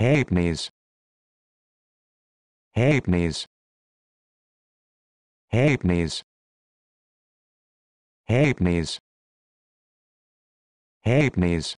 Halbnies. Halbnies. Halbnies. Halbnies. Halbnies.